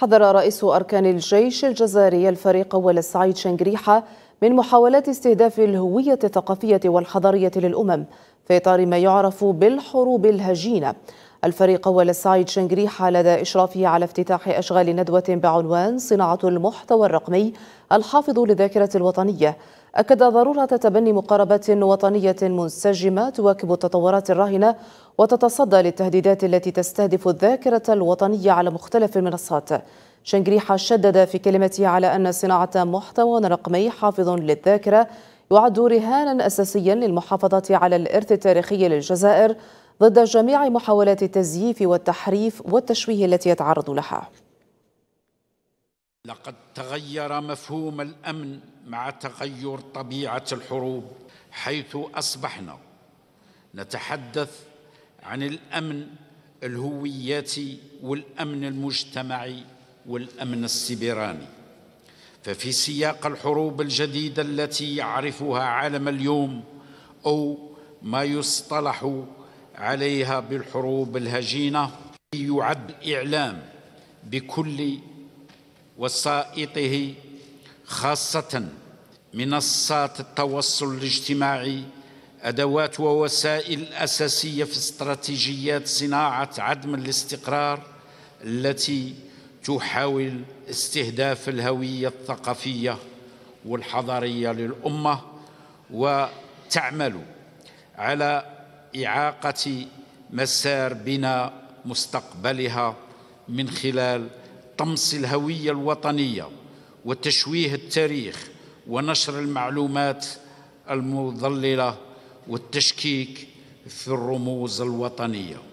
حذر رئيس أركان الجيش الجزائري الفريق أول السعيد شنجريحة من محاولات استهداف الهوية الثقافية والحضارية للأمم في إطار ما يعرف بالحروب الهجينة الفريق أول السعيد شنغريحة لدى إشرافه على افتتاح أشغال ندوة بعنوان صناعة المحتوى الرقمي الحافظ للذاكرة الوطنية أكد ضرورة تبني مقاربة وطنية منسجمة تواكب التطورات الراهنة وتتصدى للتهديدات التي تستهدف الذاكرة الوطنية على مختلف المنصات شنغريحة شدد في كلمته على أن صناعة محتوى رقمي حافظ للذاكرة يعد رهانا أساسيا للمحافظة على الإرث التاريخي للجزائر ضد جميع محاولات التزييف والتحريف والتشويه التي يتعرض لها لقد تغير مفهوم الامن مع تغير طبيعه الحروب حيث اصبحنا نتحدث عن الامن الهوياتي والامن المجتمعي والامن السبراني ففي سياق الحروب الجديده التي يعرفها عالم اليوم او ما يصطلح عليها بالحروب الهجينة يعد الإعلام بكل وسائطه خاصة منصات التواصل الاجتماعي أدوات ووسائل أساسية في استراتيجيات صناعة عدم الاستقرار التي تحاول استهداف الهوية الثقافية والحضارية للأمة وتعمل على إعاقة مسار بناء مستقبلها من خلال طمس الهوية الوطنية وتشويه التاريخ ونشر المعلومات المضللة والتشكيك في الرموز الوطنيه